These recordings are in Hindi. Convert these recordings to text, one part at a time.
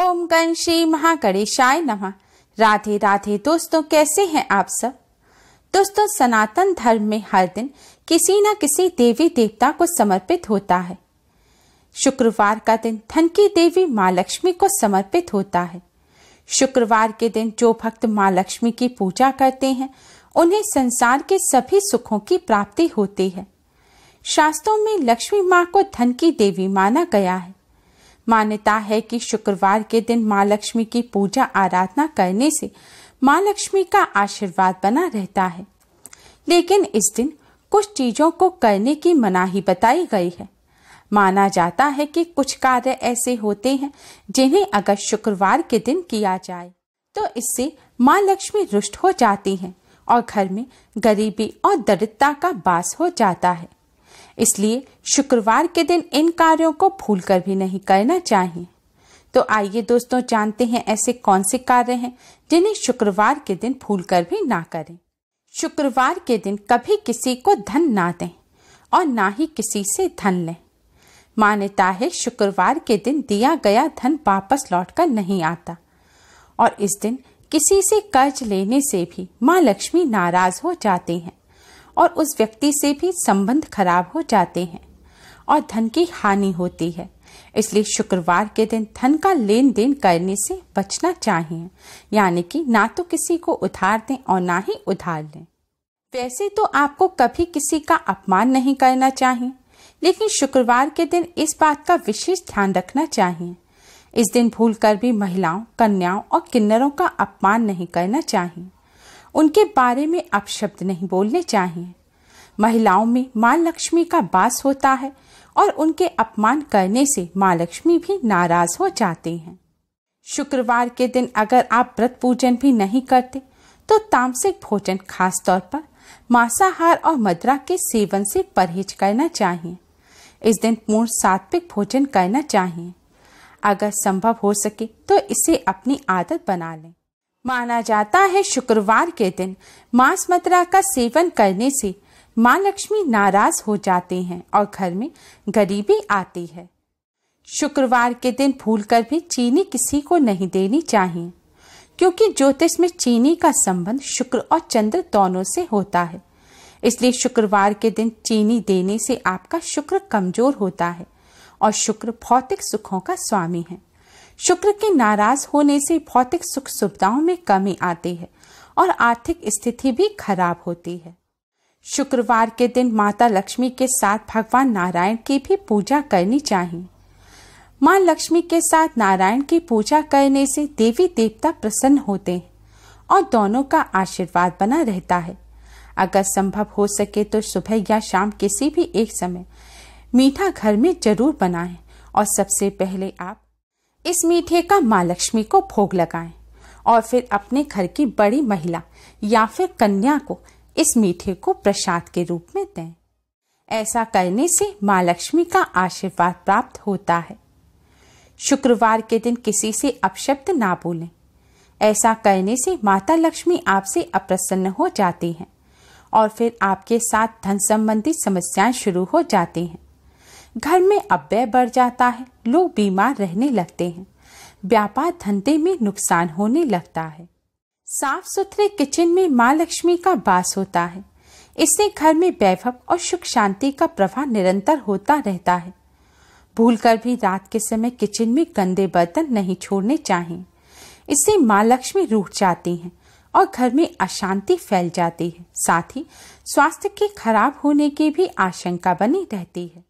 ओम गण श्री महागणेशाय नमः राधे राधे दोस्तों कैसे हैं आप सब दोस्तों सनातन धर्म में हर दिन किसी न किसी देवी देवता को समर्पित होता है शुक्रवार का दिन धन की देवी माँ लक्ष्मी को समर्पित होता है शुक्रवार के दिन जो भक्त माँ लक्ष्मी की पूजा करते हैं उन्हें संसार के सभी सुखों की प्राप्ति होती है शास्त्रों में लक्ष्मी माँ को धन की देवी माना गया है मान्यता है कि शुक्रवार के दिन माँ लक्ष्मी की पूजा आराधना करने से माँ लक्ष्मी का आशीर्वाद बना रहता है लेकिन इस दिन कुछ चीजों को करने की मनाही बताई गई है माना जाता है कि कुछ कार्य ऐसे होते हैं जिन्हें अगर शुक्रवार के दिन किया जाए तो इससे माँ लक्ष्मी रुष्ट हो जाती हैं और घर में गरीबी और दरिद्रता का बास हो जाता है इसलिए शुक्रवार के दिन इन कार्यों को भूलकर भी नहीं करना चाहिए तो आइए दोस्तों जानते हैं ऐसे कौन से कार्य हैं जिन्हें शुक्रवार के दिन भूलकर भी ना करें शुक्रवार के दिन कभी किसी को धन ना दें और ना ही किसी से धन लें मान्यता है शुक्रवार के दिन दिया गया धन वापस लौटकर नहीं आता और इस दिन किसी से कर्ज लेने से भी माँ लक्ष्मी नाराज हो जाती हैं और उस व्यक्ति से भी संबंध खराब हो जाते हैं और धन की हानि होती है इसलिए शुक्रवार के दिन धन का लेन देन करने से बचना चाहिए यानी कि ना तो किसी को उधार दें और ना ही उधार लें वैसे तो आपको कभी किसी का अपमान नहीं करना चाहिए लेकिन शुक्रवार के दिन इस बात का विशेष ध्यान रखना चाहिए इस दिन भूलकर भी महिलाओं कन्याओं और किन्नरों का अपमान नहीं करना चाहिए उनके बारे में अपशब्द नहीं बोलने चाहिए महिलाओं में माँ लक्ष्मी का वास होता है और उनके अपमान करने से माँ लक्ष्मी भी नाराज हो जाती हैं शुक्रवार के दिन अगर आप व्रत पूजन भी नहीं करते तो तामसिक भोजन खास तौर पर मांसाहार और मदरा के सेवन से परहेज करना चाहिए इस दिन पूर्ण सात्विक भोजन करना चाहिए अगर संभव हो सके तो इसे अपनी आदत बना लें माना जाता है शुक्रवार के दिन मांस मत्रा का सेवन करने से माँ लक्ष्मी नाराज हो जाते हैं और घर में गरीबी आती है शुक्रवार के दिन भूलकर भी चीनी किसी को नहीं देनी चाहिए क्योंकि ज्योतिष में चीनी का संबंध शुक्र और चंद्र दोनों से होता है इसलिए शुक्रवार के दिन चीनी देने से आपका शुक्र कमजोर होता है और शुक्र भौतिक सुखों का स्वामी है शुक्र के नाराज होने से भौतिक सुख सुविधाओं में कमी आती है और आर्थिक स्थिति भी खराब होती है शुक्रवार के दिन माता लक्ष्मी के साथ भगवान नारायण की भी पूजा करनी चाहिए माँ लक्ष्मी के साथ नारायण की पूजा करने से देवी देवता प्रसन्न होते हैं और दोनों का आशीर्वाद बना रहता है अगर संभव हो सके तो सुबह या शाम किसी भी एक समय मीठा घर में जरूर बनाएं और सबसे पहले आप इस मीठे का माँ लक्ष्मी को भोग लगाएं और फिर अपने घर की बड़ी महिला या फिर कन्या को इस मीठे को प्रसाद के रूप में दें ऐसा करने से माँ लक्ष्मी का आशीर्वाद प्राप्त होता है शुक्रवार के दिन किसी से अपशब्द ना बोलें ऐसा करने से माता लक्ष्मी आपसे अप्रसन्न हो जाती हैं और फिर आपके साथ धन संबंधी समस्याएं शुरू हो जाती हैं घर में अव्यय बढ़ जाता है लोग बीमार रहने लगते हैं व्यापार धंधे में नुकसान होने लगता है साफ सुथरे किचन में माँ लक्ष्मी का वास होता है इससे घर में वैभव और सुख शांति का प्रभाव निरंतर होता रहता है भूलकर भी रात के समय किचन में गंदे बर्तन नहीं छोड़ने चाहिए इससे माँ लक्ष्मी रूठ जाती हैं और घर में अशांति फैल जाती है साथ ही स्वास्थ्य के खराब होने की भी आशंका बनी रहती है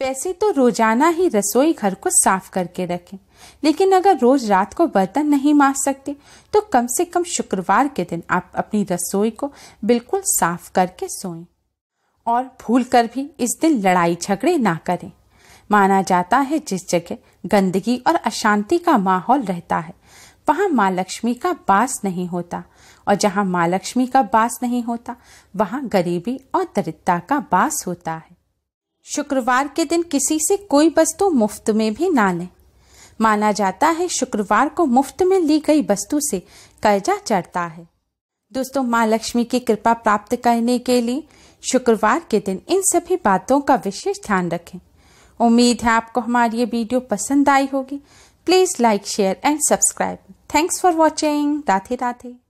वैसे तो रोजाना ही रसोई घर को साफ करके रखें लेकिन अगर रोज रात को बर्तन नहीं मार सकते तो कम से कम शुक्रवार के दिन आप अपनी रसोई को बिल्कुल साफ करके सोएं और भूल कर भी इस दिन लड़ाई झगड़े ना करें माना जाता है जिस जगह गंदगी और अशांति का माहौल रहता है वहाँ माँ लक्ष्मी का बास नहीं होता और जहाँ माँ लक्ष्मी का बास नहीं होता वहाँ गरीबी और दरिद्रता का बास होता है शुक्रवार के दिन किसी से कोई वस्तु मुफ्त में भी ना लें माना जाता है शुक्रवार को मुफ्त में ली गई वस्तु से कर्जा चढ़ता है दोस्तों माँ लक्ष्मी की कृपा प्राप्त करने के लिए शुक्रवार के दिन इन सभी बातों का विशेष ध्यान रखें उम्मीद है आपको हमारी ये वीडियो पसंद आई होगी please like share and subscribe thanks for watching Radhe Radhe